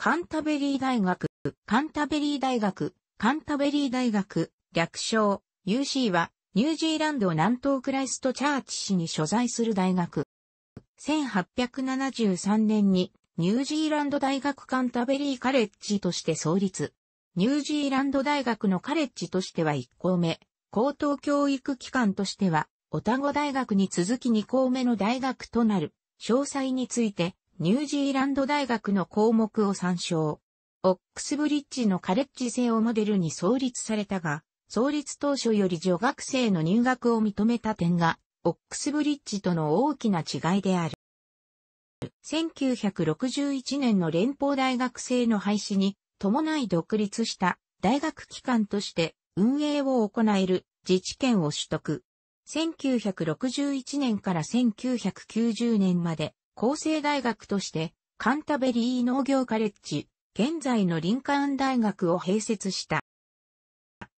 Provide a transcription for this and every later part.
カンタベリー大学、カンタベリー大学、カンタベリー大学、略称、UC は、ニュージーランド南東クライストチャーチ市に所在する大学。1873年に、ニュージーランド大学カンタベリーカレッジとして創立。ニュージーランド大学のカレッジとしては1校目、高等教育機関としては、オタゴ大学に続き2校目の大学となる。詳細について、ニュージーランド大学の項目を参照。オックスブリッジのカレッジ制をモデルに創立されたが、創立当初より女学生の入学を認めた点が、オックスブリッジとの大きな違いである。1961年の連邦大学制の廃止に伴い独立した大学機関として運営を行える自治権を取得。1961年から1990年まで厚生大学として、カンタベリー農業カレッジ、現在のリンカーン大学を併設した。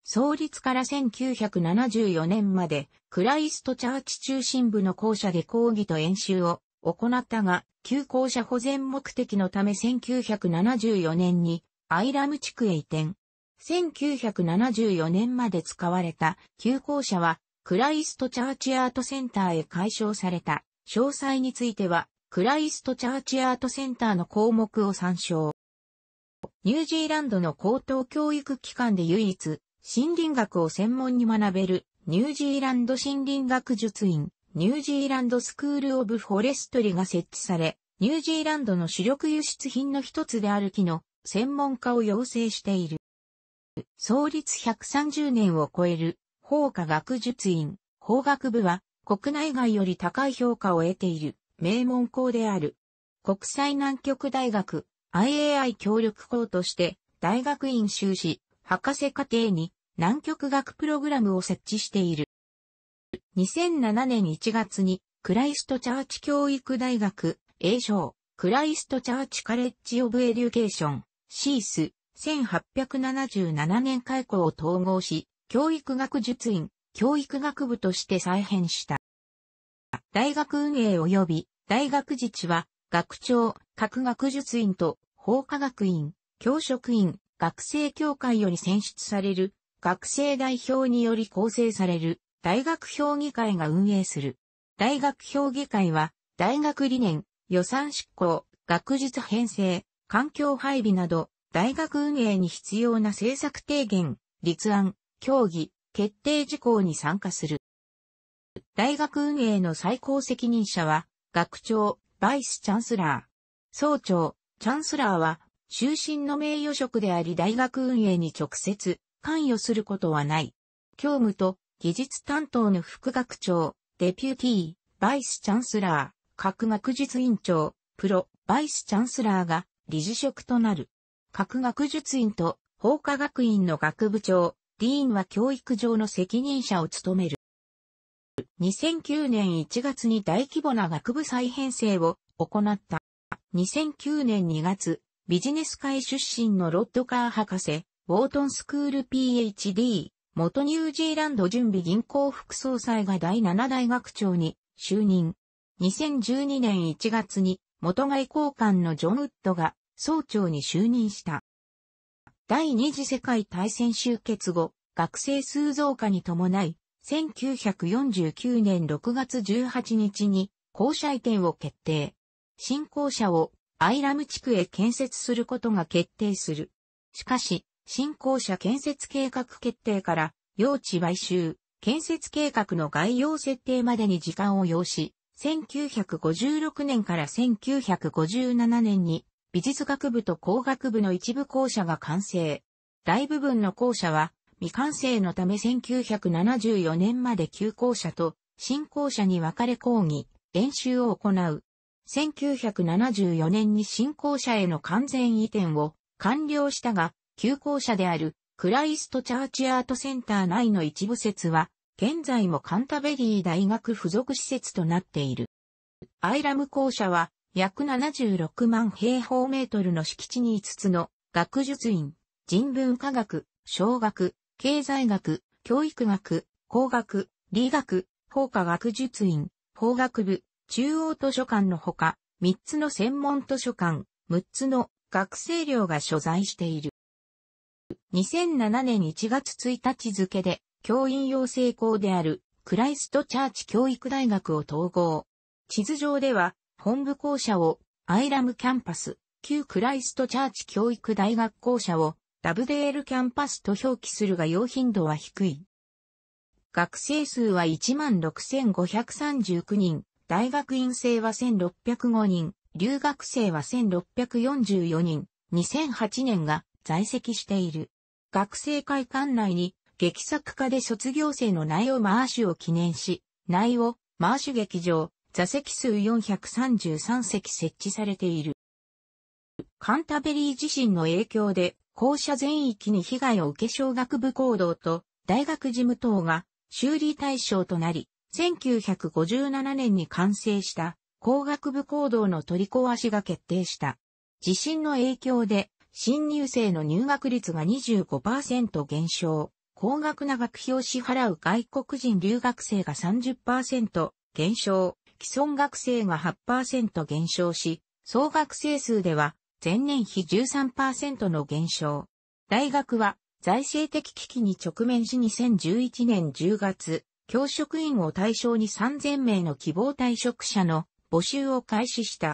創立から1974年まで、クライストチャーチ中心部の校舎で講義と演習を行ったが、旧校舎保全目的のため1974年にアイラム地区へ移転。1974年まで使われた旧校舎はクライストチャーチアートセンターへ解消された。詳細についてはクライストチャーチアートセンターの項目を参照。ニュージーランドの高等教育機関で唯一、森林学を専門に学べる、ニュージーランド森林学術院、ニュージーランドスクールオブフォレストリが設置され、ニュージーランドの主力輸出品の一つである木の専門家を養成している。創立130年を超える法科学術院、法学部は国内外より高い評価を得ている名門校である。国際南極大学 IAI 協力校として大学院修士、博士課程に南極学プログラムを設置している。2007年1月にクライストチャーチ教育大学、英称、クライストチャーチカレッジオブエデュケーション、シース、1877年開校を統合し、教育学術院、教育学部として再編した。大学運営及び大学自治は、学長、各学術院と法科学院、教職員、学生協会より選出される、学生代表により構成される、大学評議会が運営する。大学評議会は、大学理念、予算執行、学術編成、環境配備など、大学運営に必要な政策提言、立案、協議、決定事項に参加する。大学運営の最高責任者は、学長、バイスチャンスラー。総長、チャンスラーは、終身の名誉職であり大学運営に直接関与することはない。教務と技術担当の副学長、デピューティー、バイスチャンスラー、各学術院長、プロ、バイスチャンスラーが理事職となる。各学術院と法科学院の学部長、ディーンは教育上の責任者を務める。2009年1月に大規模な学部再編成を行った。2009年2月、ビジネス界出身のロッドカー博士、ウォートンスクール PhD、元ニュージーランド準備銀行副総裁が第7大学長に就任。2012年1月に元外交官のジョン・ウッドが総長に就任した。第二次世界大戦終結後、学生数増加に伴い、1949年6月18日に校舎移転を決定。新校舎をアイラム地区へ建設することが決定する。しかし、新校舎建設計画決定から用地買収、建設計画の概要設定までに時間を要し、1956年から1957年に美術学部と工学部の一部校舎が完成。大部分の校舎は未完成のため1974年まで旧校舎と新校舎に分かれ講義、練習を行う。1974年に新校舎への完全移転を完了したが、旧校舎であるクライストチャーチアートセンター内の一部説は、現在もカンタベリー大学附属施設となっている。アイラム校舎は約76万平方メートルの敷地に5つの学術院、人文科学、小学、経済学、教育学、工学、理学、法科学術院、法学部、中央図書館のほか、3つの専門図書館、6つの学生寮が所在している。2007年1月1日付で、教員養成校である、クライストチャーチ教育大学を統合。地図上では、本部校舎を、アイラムキャンパス、旧クライストチャーチ教育大学校舎を、ラブデールキャンパスと表記するが用頻度は低い。学生数は16,539人、大学院生は1,605人、留学生は1,644人、2008年が在籍している。学生会館内に劇作家で卒業生の内容マーシュを記念し、内容マーシュ劇場、座席数433席設置されている。カンタベリー自身の影響で校舎全域に被害を受け小学部行動と大学事務等が修理対象となり、1957年に完成した工学部行動の取り壊しが決定した。地震の影響で新入生の入学率が25%減少、高額な学費を支払う外国人留学生が30%減少、既存学生が8%減少し、総学生数では前年比13%の減少。大学は財政的危機に直面し2011年10月、教職員を対象に3000名の希望退職者の募集を開始した。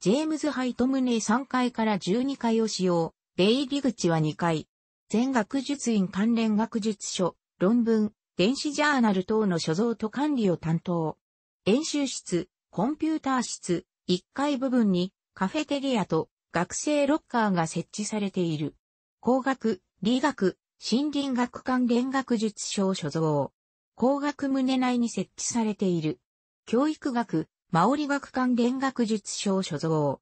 ジェームズ・ハイトムネ3階から12階を使用。出入り口は2階。全学術院関連学術書、論文、電子ジャーナル等の所蔵と管理を担当。演習室、コンピューター室、1階部分にカフェテリアと学生ロッカーが設置されている。工学、理学、森林学関連学術賞所蔵。工学棟内に設置されている。教育学、マオリ学関連学術賞所蔵。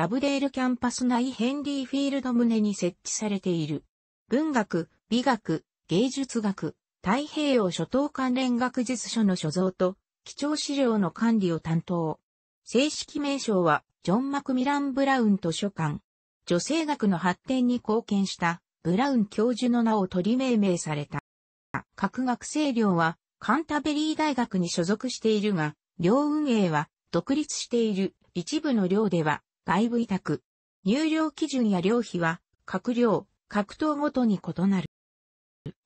ラブデールキャンパス内ヘンリーフィールド棟に設置されている。文学、美学、芸術学、太平洋諸島関連学術書の所蔵と、貴重資料の管理を担当。正式名称は、ジョン・マクミラン・ブラウン図書館、女性学の発展に貢献したブラウン教授の名を取り命名された。各学生寮はカンタベリー大学に所属しているが、寮運営は独立している一部の寮では外部委託。入寮基準や寮費は各寮、各党ごとに異なる。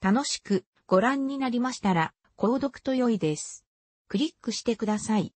楽しくご覧になりましたら、購読と良いです。クリックしてください。